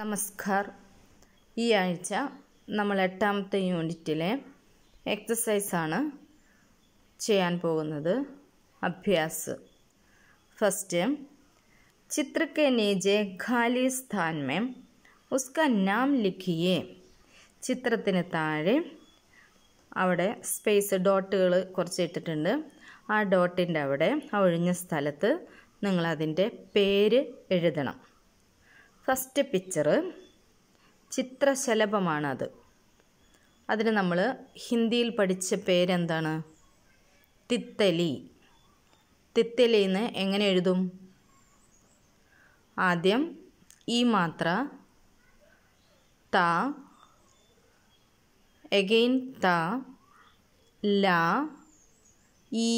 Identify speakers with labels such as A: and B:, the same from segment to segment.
A: നമസ്കാർ ഈ ആഴ്ച നമ്മൾ എട്ടാമത്തെ യൂണിറ്റിലെ എക്സസൈസാണ് ചെയ്യാൻ പോകുന്നത് അഭ്യാസ് ഫസ്റ്റ് ചിത്രക്ക് നീജെ ഖാലി സ്ഥാൻമേം ഉസ്ക നാം ലിഖിയെ ചിത്രത്തിന് താഴെ അവിടെ സ്പേസ് ഡോട്ടുകൾ കുറച്ച് ഇട്ടിട്ടുണ്ട് ആ ഡോട്ടിൻ്റെ അവിടെ ഒഴിഞ്ഞ സ്ഥലത്ത് നിങ്ങളതിൻ്റെ പേര് എഴുതണം ഫസ്റ്റ് പിക്ചറ് ചിത്രശലഭമാണത് അതിന് നമ്മൾ ഹിന്ദിയിൽ പഠിച്ച പേരെന്താണ് തിത്തലി എന്ന് എങ്ങനെ എഴുതും ആദ്യം ഈ മാത്ര ത എഗെയിൻ ത ല ഈ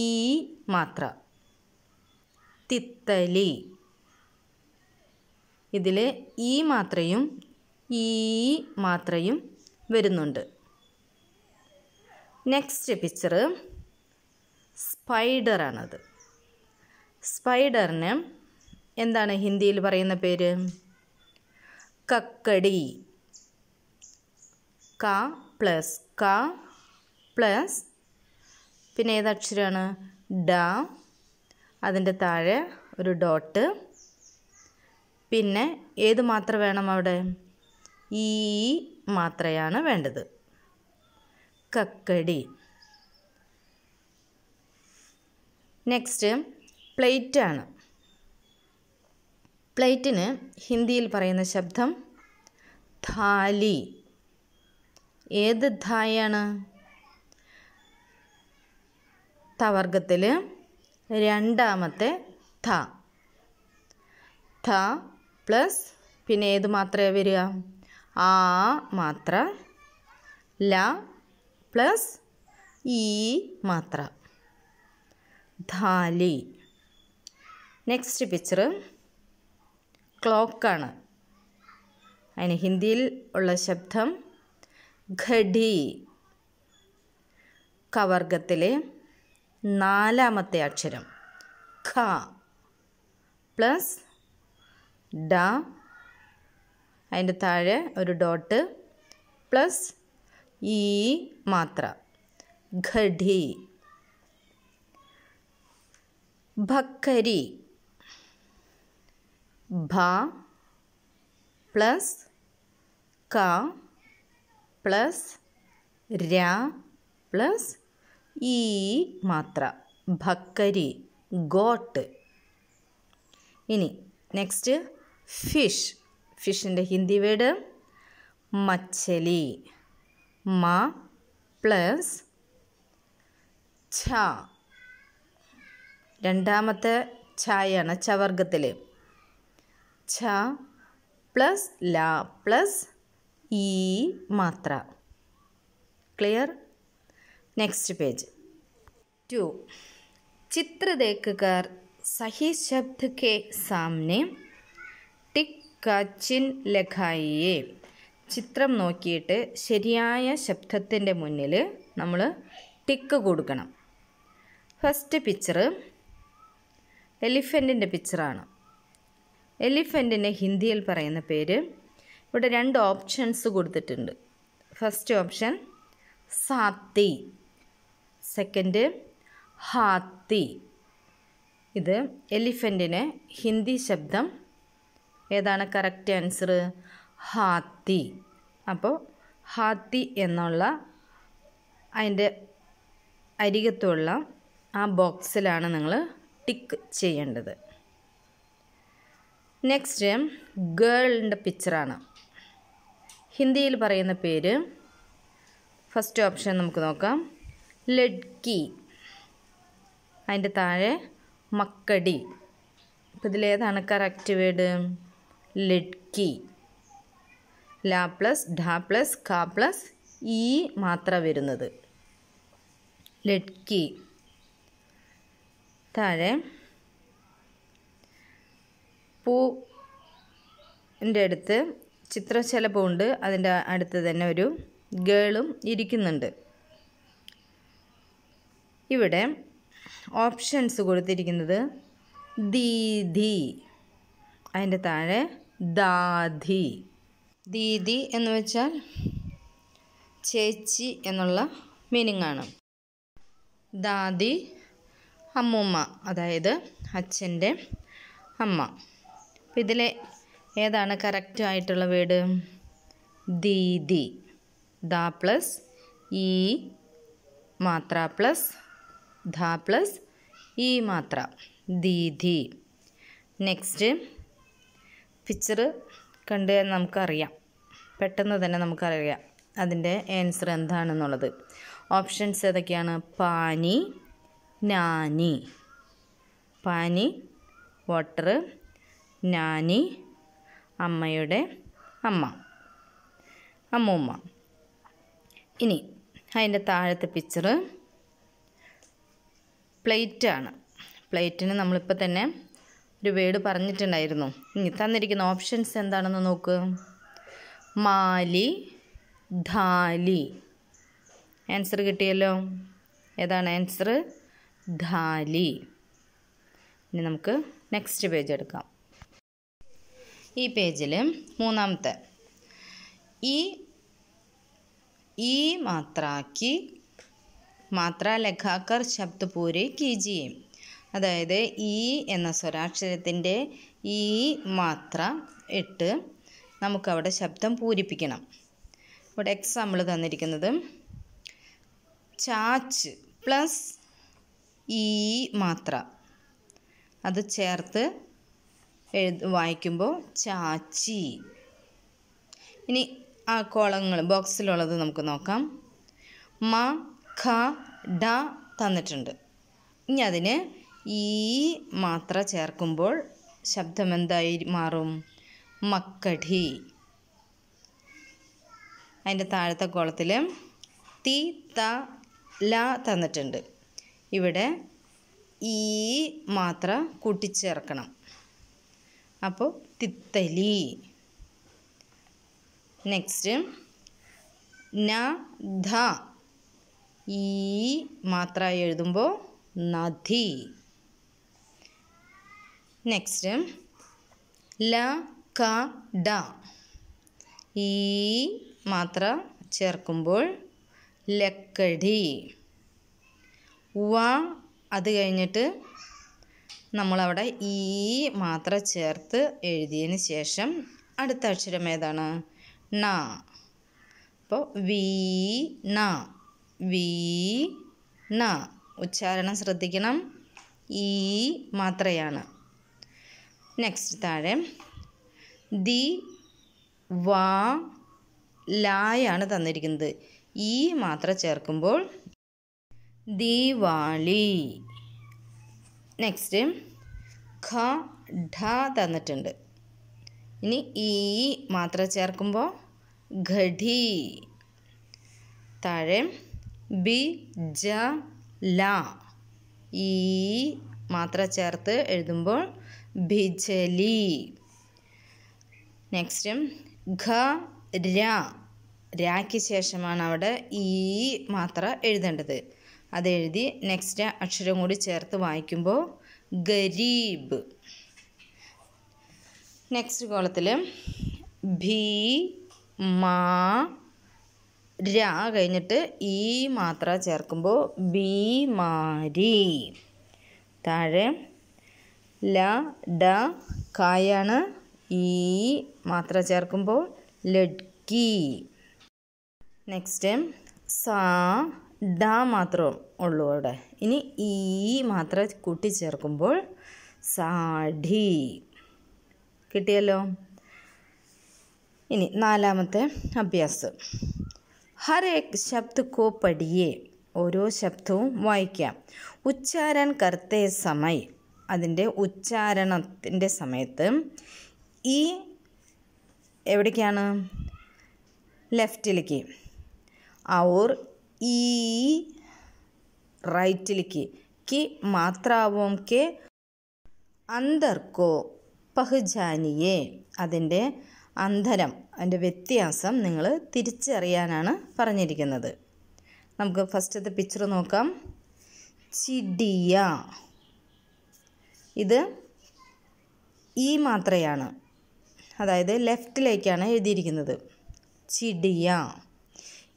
A: മാത്ര തിത്തലി ഇതിൽ ഈ മാത്രയും ഈ മാത്രയും വരുന്നുണ്ട് നെക്സ്റ്റ് പിക്ചർ സ്പൈഡറാണത് സ്പൈഡറിന് എന്താണ് ഹിന്ദിയിൽ പറയുന്ന പേര് കക്കടി ക പ്ലസ് ക പ്ലസ് പിന്നെ ഏതക്ഷരമാണ് ഡ അതിൻ്റെ താഴെ ഒരു ഡോട്ട് പിന്നെ ഏത് മാത്ര വേണം അവിടെ ഈ മാത്രയാണ് വേണ്ടത് കക്കടി നെക്സ്റ്റ് പ്ലേറ്റാണ് പ്ലേറ്റിന് ഹിന്ദിയിൽ പറയുന്ന ശബ്ദം ധാലി ഏത് ധായാണ് തവർഗത്തിൽ രണ്ടാമത്തെ ധ ധ പ്ലസ് പിന്നെ ഏത് മാത്രമേ വരിക ആ മാത്ര ല പ്ലസ് ഈ മാത്ര ധാലി നെക്സ്റ്റ് പിക്ചർ ക്ലോക്കാണ് അതിന് ഹിന്ദിയിൽ ഉള്ള ശബ്ദം ഘടി കവർഗത്തിലെ നാലാമത്തെ അക്ഷരം ഖ പ്ലസ് ഡ അതിൻ്റെ താഴെ ഒരു ഡോട്ട് പ്ലസ് ഈ മാത്ര ഘടി ഭക്കരി ഭ പ്ലസ് ക പ്ലസ് ര പ്ലസ് ഈ മാത്ര ഭക്കരി ഗോട്ട് ഇനി നെക്സ്റ്റ് ഫിഷ് ഫിഷിൻ്റെ ഹിന്ദി വേഡ് മച്ചലി മ പ്ലസ് ഛ രണ്ടാമത്തെ ഛായാണ് ചവർഗത്തിൽ ഛ പ്ലസ് ല പ്ലസ് ഈ മാത്ര ക്ലിയർ നെക്സ്റ്റ് പേജ് ടു ചിത്രലേഖകർ സഹി ശബ്ദ കെ സാമനെ കച്ചിൻ ലഖായിയെ ചിത്രം നോക്കിയിട്ട് ശരിയായ ശബ്ദത്തിൻ്റെ മുന്നിൽ നമ്മൾ ടിക്ക് കൊടുക്കണം ഫസ്റ്റ് പിക്ചർ എലിഫൻറ്റിൻ്റെ പിക്ചറാണ് എലിഫൻറ്റിൻ്റെ ഹിന്ദിയിൽ പറയുന്ന പേര് ഇവിടെ രണ്ട് ഓപ്ഷൻസ് കൊടുത്തിട്ടുണ്ട് ഫസ്റ്റ് ഓപ്ഷൻ സാത്തി സെക്കൻഡ് ഹാത്തി ഇത് എലിഫൻറ്റിന് ഹിന്ദി ശബ്ദം ഏതാണ് കറക്റ്റ് ആൻസർ ഹാത്തി അപ്പോൾ ഹാത്തി എന്നുള്ള അതിൻ്റെ അരികത്തുള്ള ആ ബോക്സിലാണ് നിങ്ങൾ ടിക്ക് ചെയ്യേണ്ടത് നെക്സ്റ്റ് ഗേളിൻ്റെ പിക്ചറാണ് ഹിന്ദിയിൽ പറയുന്ന പേര് ഫസ്റ്റ് ഓപ്ഷൻ നമുക്ക് നോക്കാം ലഡ്കി അതിൻ്റെ താഴെ മക്കടി അപ്പോൾ ഇതിലേതാണ് കറക്റ്റ് വേഡ് ലഡ്കി ലാ പ്ലസ് ഡ പ്ലസ് കാ പ്ലസ് ഇ മാത്ര വരുന്നത് ലഡ്കി താഴെ എൻ്റെ അടുത്ത് ചിത്രശലഭമുണ്ട് അതിൻ്റെ അടുത്ത് തന്നെ ഒരു ഗേളും ഇരിക്കുന്നുണ്ട് ഇവിടെ ഓപ്ഷൻസ് കൊടുത്തിരിക്കുന്നത് ദീധി അതിൻ്റെ താഴെ ദാധി ദീദി എന്ന് വെച്ചാൽ ചേച്ചി എന്നുള്ള മീനിങ് ആണ് ദാദി അമ്മൂമ്മ അതായത് അച്ഛൻ്റെ അമ്മ അപ്പം ഇതിലെ ഏതാണ് കറക്റ്റ് ആയിട്ടുള്ള വീട് ദീദി ദ പ്ലസ് ഈ മാത്ര പ്ലസ് ധ പ്ലസ് ഈ മാത്ര ദീദി നെക്സ്റ്റ് പിക്ചർ കണ്ട് നമുക്കറിയാം പെട്ടെന്ന് തന്നെ നമുക്കറിയാം അതിൻ്റെ ആൻസർ എന്താണെന്നുള്ളത് ഓപ്ഷൻസ് ഏതൊക്കെയാണ് പാനി നാനി പാനി വാട്ടർ നാനി അമ്മയുടെ അമ്മ അമ്മൂമ്മ ഇനി അതിൻ്റെ താഴത്തെ പിക്ചർ പ്ലേറ്റാണ് പ്ലേറ്റിന് നമ്മളിപ്പോൾ തന്നെ ഒരു വേർഡ് പറഞ്ഞിട്ടുണ്ടായിരുന്നു ഇനി തന്നിരിക്കുന്ന ഓപ്ഷൻസ് എന്താണെന്ന് നോക്ക് മാലി ധാലി ആൻസർ കിട്ടിയല്ലോ ഏതാണ് ആൻസർ ധാലി ഇനി നമുക്ക് നെക്സ്റ്റ് പേജ് എടുക്കാം ഈ പേജിൽ മൂന്നാമത്തെ ഈ ഈ മാത്രാക്കി കി മാത്ര ലഘാക്കർ ശബ്ദ പൂരെ കീജിയും അതായത് ഈ എന്ന സ്വരാക്ഷരത്തിൻ്റെ ഈ മാത്ര ഇട്ട് നമുക്കവിടെ ശബ്ദം പൂരിപ്പിക്കണം ഇവിടെ എക്സാമ്പിൾ തന്നിരിക്കുന്നത് ചാച്ച് പ്ലസ് ഈ മാത്ര അത് ചേർത്ത് എഴുതി വായിക്കുമ്പോൾ ചാച്ചി ഇനി ആ കോളങ്ങൾ ബോക്സിലുള്ളത് നമുക്ക് നോക്കാം മ ഖ ഡ തന്നിട്ടുണ്ട് ഇനി അതിന് ഈ മാത്ര ചേർക്കുമ്പോൾ ശബ്ദം എന്തായി മാറും മക്കടി അതിൻ്റെ താഴത്തെ കോളത്തിൽ തി ത ല തന്നിട്ടുണ്ട് ഇവിടെ ഈ മാത്ര കൂട്ടിച്ചേർക്കണം അപ്പോൾ തിത്തലി നെക്സ്റ്റ് ന ധ ഈ മാത്ര എഴുതുമ്പോൾ നധി നെക്സ്റ്റ് ല ക ഡ ഈ മാത്ര ചേർക്കുമ്പോൾ ലക്കടി വ അത് കഴിഞ്ഞിട്ട് നമ്മളവിടെ ഈ മാത്ര ചേർത്ത് എഴുതിയതിന് ശേഷം അടുത്ത അക്ഷരം ഏതാണ് ണ അപ്പോൾ വി ണ വി ണ ഉച്ചാരണം ശ്രദ്ധിക്കണം ഈ മാത്രയാണ് നെക്സ്റ്റ് താഴെ ദി വാ ലായാണ് തന്നിരിക്കുന്നത് ഈ മാത്രം ചേർക്കുമ്പോൾ ദിവാളി നെക്സ്റ്റ് ഖ ഢ തന്നിട്ടുണ്ട് ഇനി ഈ മാത്രം ചേർക്കുമ്പോൾ ഘടി താഴെ ബി ജ ല ഈ മാത്ര ചേർത്ത് എഴുതുമ്പോൾ ഭിജലി നെക്സ്റ്റ് ഘ ര രായ്ക്ക് ശേഷമാണ് അവിടെ ഈ മാത്ര എഴുതേണ്ടത് അതെഴുതി നെക്സ്റ്റ് അക്ഷരം കൂടി ചേർത്ത് വായിക്കുമ്പോൾ ഗരീബ് നെക്സ്റ്റ് കോളത്തിൽ ഭീ മാ ര കഴിഞ്ഞിട്ട് ഈ മാത്ര ചേർക്കുമ്പോൾ ഭീമാരി താഴെ ല ഡ കായാണ് ഈ മാത്ര ചേർക്കുമ്പോൾ ലഡ്കി നെക്സ്റ്റ് സാ ഡ മാത്രം ഉള്ളൂ അവിടെ ഇനി ഈ മാത്ര കൂട്ടിച്ചേർക്കുമ്പോൾ സാഡി കിട്ടിയല്ലോ ഇനി നാലാമത്തെ അഭ്യാസം ഹർ എക് ശബ്ദ കോ പടിയേ ഓരോ ശബ്ദവും വായിക്കാം ഉച്ചാരൻ കർത്തേ സമയം അതിൻ്റെ ഉച്ചാരണത്തിൻ്റെ സമയത്ത് ഈ എവിടേക്കാണ് ലെഫ്റ്റിലേക്ക് ഔർ ഈ റൈറ്റിലേക്ക് കി മാത്രാവോം കെ അന്തർക്കോ പഹുജാനിയെ അതിൻ്റെ അന്തരം അതിൻ്റെ വ്യത്യാസം നിങ്ങൾ തിരിച്ചറിയാനാണ് പറഞ്ഞിരിക്കുന്നത് നമുക്ക് ഫസ്റ്റത്തെ പിക്ചർ നോക്കാം ചിടിയ ഇത് ഈ മാത്രയാണ് അതായത് ലെഫ്റ്റിലേക്കാണ് എഴുതിയിരിക്കുന്നത് ചിടിയ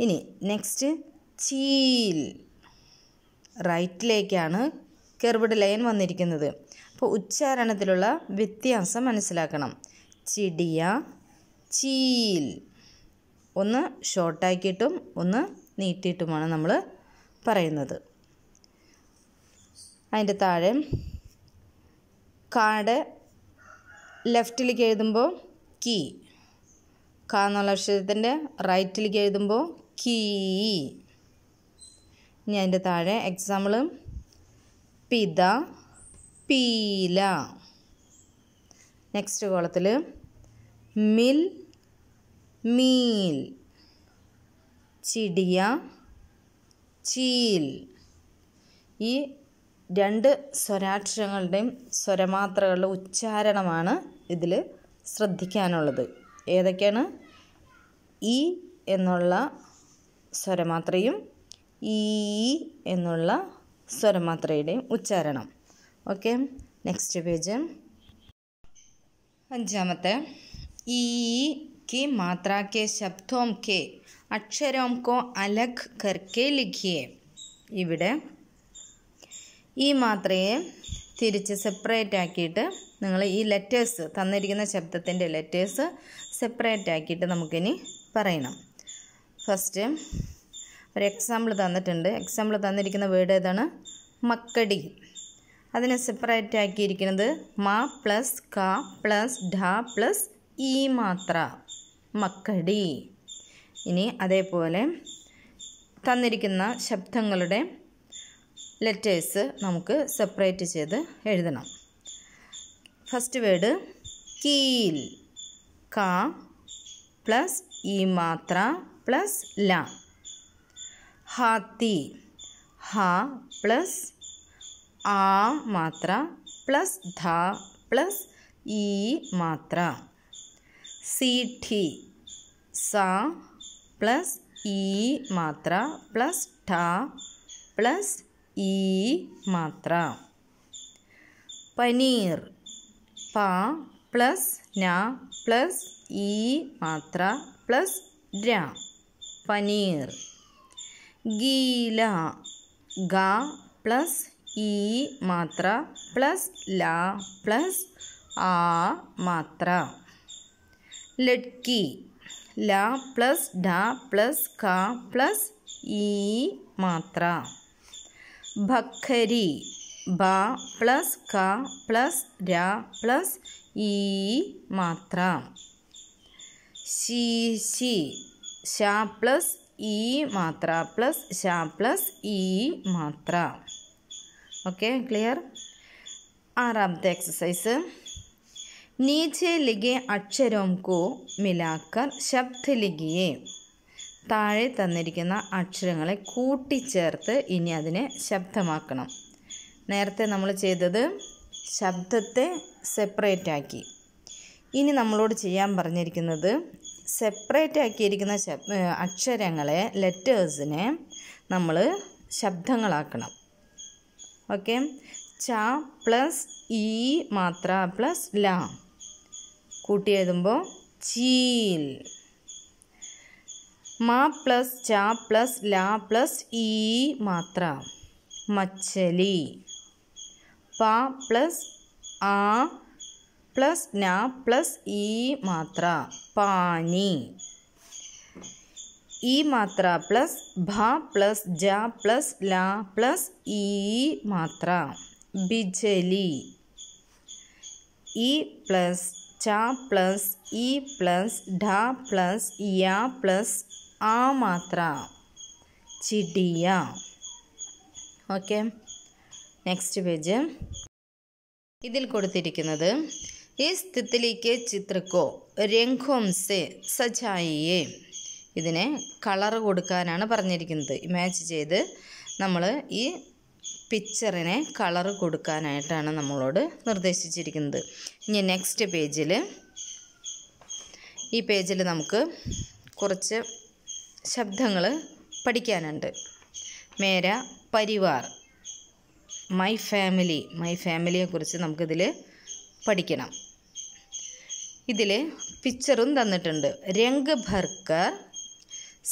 A: ഇനി നെക്സ്റ്റ് ചീൽ റൈറ്റിലേക്കാണ് കെർവിഡ് ലൈൻ വന്നിരിക്കുന്നത് അപ്പോൾ ഉച്ചാരണത്തിലുള്ള വ്യത്യാസം മനസ്സിലാക്കണം ചിടിയ ചീൽ ഒന്ന് ഷോർട്ടാക്കിയിട്ടും ഒന്ന് നീട്ടിയിട്ടുമാണ് നമ്മൾ പറയുന്നത് അതിൻ്റെ താഴെ കാട് ലെഫ്റ്റിലേക്ക് എഴുതുമ്പോൾ കീ കാ എന്നുള്ള അക്ഷരത്തിൻ്റെ റൈറ്റിലേക്ക് എഴുതുമ്പോൾ കീ ഇനി അതിൻ്റെ താഴെ എക്സാമ്പിൾ പിത പീല നെക്സ്റ്റ് കോളത്തിൽ മിൽ മീൽ ചിടിയ ചീൽ ഈ രണ്ട് സ്വരാക്ഷരങ്ങളുടെയും സ്വരമാത്രകളുടെ ഉച്ചാരണമാണ് ഇതിൽ ശ്രദ്ധിക്കാനുള്ളത് ഏതൊക്കെയാണ് ഇ എന്നുള്ള സ്വരമാത്രയും ഈ എന്നുള്ള സ്വരമാത്രയുടെയും ഉച്ചാരണം ഓക്കെ നെക്സ്റ്റ് പേജ് അഞ്ചാമത്തെ ഈ കെ മാത്രാക്കെ के ശബ്ദോം കെ അക്ഷരോം കോ അലഖ് കർക്കെ ലിഖിയെ ഇവിടെ ഈ മാത്രയെ തിരിച്ച് സെപ്പറേറ്റ് ആക്കിയിട്ട് നിങ്ങൾ ഈ ലെറ്റേഴ്സ് തന്നിരിക്കുന്ന ശബ്ദത്തിൻ്റെ ലെറ്റേഴ്സ് സെപ്പറേറ്റ് ആക്കിയിട്ട് നമുക്കിനി പറയണം ഫസ്റ്റ് ഒരു എക്സാമ്പിൾ തന്നിട്ടുണ്ട് എക്സാമ്പിൾ തന്നിരിക്കുന്ന വേർഡ് ഏതാണ് മക്കടി അതിനെ സെപ്പറേറ്റ് ആക്കിയിരിക്കുന്നത് മ പ്ലസ് ക പ്ലസ് ഡ പ്ലസ് ഈ മാത്ര മക്കടി ഇനി അതേപോലെ തന്നിരിക്കുന്ന ശബ്ദങ്ങളുടെ ലെറ്റേഴ്സ് നമുക്ക് സെപ്പറേറ്റ് ചെയ്ത് എഴുതണം ഫസ്റ്റ് വേർഡ് കീൽ ക പ്ലസ് ഇ മാത്ര പ്ലസ് ല ഹാത്തി ഹ പ്ലസ് ആ മാത്ര പ്ലസ് ധ പ്ലസ് ഇ മാത്ര സീഠി സ പ്ലസ് ഇ മാത്ര പ്ലസ് ഠ പ്ലസ് ई मात्रा पनीर पा प्लस न प्लस ई मात्रा प्लस ड्र पनीर गीला गा प्लस ई मात्रा प्लस ला प्लस आ मात्रा लटकी ला प्लस ढा प्लस का प्लस ई मात्रा भखरी बा प्लस का प्लस रा प्लस ई मात्रा शीशी शा प्लस ई मात्रा प्लस शा प्लस ई मात्रा ओके क्लियर आरामते एक्सरसाइज नीचे लिखे अक्षरों को मिलाकर शब्द लिखिए താഴെ തന്നിരിക്കുന്ന അക്ഷരങ്ങളെ കൂട്ടിച്ചേർത്ത് ഇനി അതിനെ ശബ്ദമാക്കണം നേരത്തെ നമ്മൾ ചെയ്തത് ശബ്ദത്തെ സെപ്പറേറ്റ് ആക്കി ഇനി നമ്മളോട് ചെയ്യാൻ പറഞ്ഞിരിക്കുന്നത് സെപ്പറേറ്റ് ആക്കിയിരിക്കുന്ന അക്ഷരങ്ങളെ ലെറ്റേഴ്സിനെ നമ്മൾ ശബ്ദങ്ങളാക്കണം ഓക്കെ ച പ്ലസ് ഇ e മാത്ര പ്ലസ് ല കൂട്ടി എഴുതുമ്പോൾ ചീൽ प्लस च प्लस ल प्लस ई मात्र मछली प प्लस आ प्लस न प्लस ई मात्र पानी ई मात्र प्लस भ प्लस ज प्लस ल प्लस ई मात्र बिजली ई प्लस च प्लस ई प्लस ढ प्लस या प्लस ആ മാത്ര ചിടിയ ഓക്കെ നെക്സ്റ്റ് പേജ് ഇതിൽ കൊടുത്തിരിക്കുന്നത് ഈ സ്ഥിത്തിലേക്ക് ചിത്രക്കോ രംഗോംസെ സജായിയെ ഇതിനെ കളർ കൊടുക്കാനാണ് പറഞ്ഞിരിക്കുന്നത് ഇമാജ് ചെയ്ത് നമ്മൾ ഈ പിക്ചറിനെ കളർ കൊടുക്കാനായിട്ടാണ് നമ്മളോട് നിർദ്ദേശിച്ചിരിക്കുന്നത് ഇനി നെക്സ്റ്റ് പേജിൽ ഈ പേജിൽ നമുക്ക് കുറച്ച് ശബ്ദങ്ങൾ പഠിക്കാനുണ്ട് മേര പരിവാർ മൈ ഫാമിലി മൈ ഫാമിലിയെക്കുറിച്ച് നമുക്കിതിൽ പഠിക്കണം ഇതിൽ പിക്ചറും തന്നിട്ടുണ്ട് രംഗ് ഭർക്കർ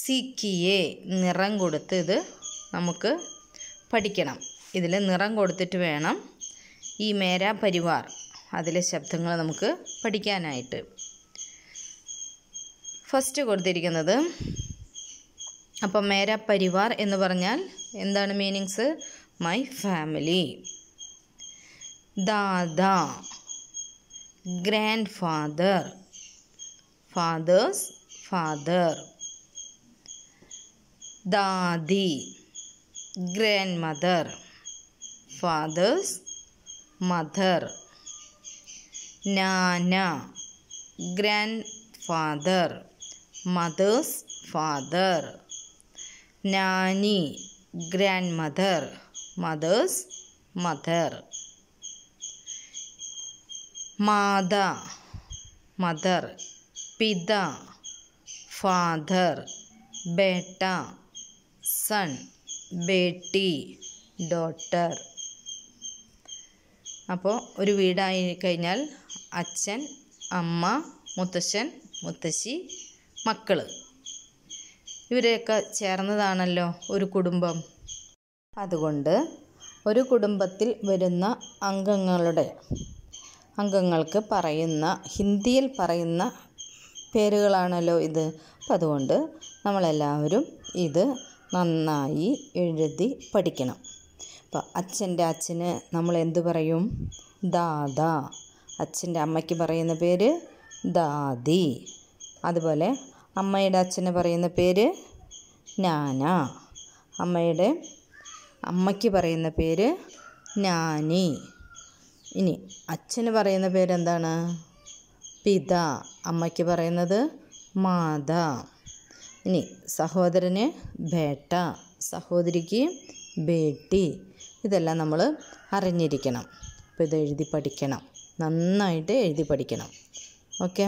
A: സിക്കിയെ നിറം കൊടുത്ത് ഇത് നമുക്ക് പഠിക്കണം ഇതിൽ നിറം കൊടുത്തിട്ട് വേണം ഈ മേര പരിവാർ അതിലെ ശബ്ദങ്ങൾ നമുക്ക് പഠിക്കാനായിട്ട് ഫസ്റ്റ് കൊടുത്തിരിക്കുന്നത് അപ്പം മേര പരിവാർ എന്ന് പറഞ്ഞാൽ എന്താണ് മീനിങ്സ് മൈ ഫാമിലി ദാദ ഗ്രാൻഡ് ഫാദർ ഫാദേഴ്സ് ഫാദർ ദാദി ഗ്രാൻഡ് മദർ ഫാദേഴ്സ് മദർ നാന ഗ്രാൻഡ് ഫാദർ മദേഴ്സ് ഫാദർ നാനി ഗ്രാൻഡ് മദർ മദേഴ്സ് മദർ മാത മദർ പിത ഫാദർ ബേട്ട സൺ ബേട്ടി ഡോട്ടർ അപ്പോൾ ഒരു വീടായി കഴിഞ്ഞാൽ അച്ഛൻ അമ്മ മുത്തശ്ശൻ മുത്തശ്ശി മക്കൾ ഇവരെയൊക്കെ ചേർന്നതാണല്ലോ ഒരു കുടുംബം അതുകൊണ്ട് ഒരു കുടുംബത്തിൽ വരുന്ന അംഗങ്ങളുടെ അംഗങ്ങൾക്ക് പറയുന്ന ഹിന്ദിയിൽ പറയുന്ന പേരുകളാണല്ലോ ഇത് അപ്പം അതുകൊണ്ട് നമ്മളെല്ലാവരും ഇത് നന്നായി എഴുതി പഠിക്കണം അപ്പോൾ അച്ഛൻ്റെ അച്ഛന് നമ്മൾ എന്ത് പറയും ദാദ അച്ഛൻ്റെ അമ്മയ്ക്ക് പറയുന്ന പേര് ദാദി അതുപോലെ അമ്മയുടെ അച്ഛന് പറയുന്ന പേര് നാന അമ്മയുടെ അമ്മയ്ക്ക് പറയുന്ന പേര് നാനി ഇനി അച്ഛന് പറയുന്ന പേരെന്താണ് പിത അമ്മയ്ക്ക് പറയുന്നത് മാത ഇനി സഹോദരന് ബേട്ട സഹോദരിക്ക് ബേട്ടി ഇതെല്ലാം നമ്മൾ അറിഞ്ഞിരിക്കണം അപ്പോൾ ഇത് എഴുതി പഠിക്കണം നന്നായിട്ട് എഴുതി പഠിക്കണം ഓക്കെ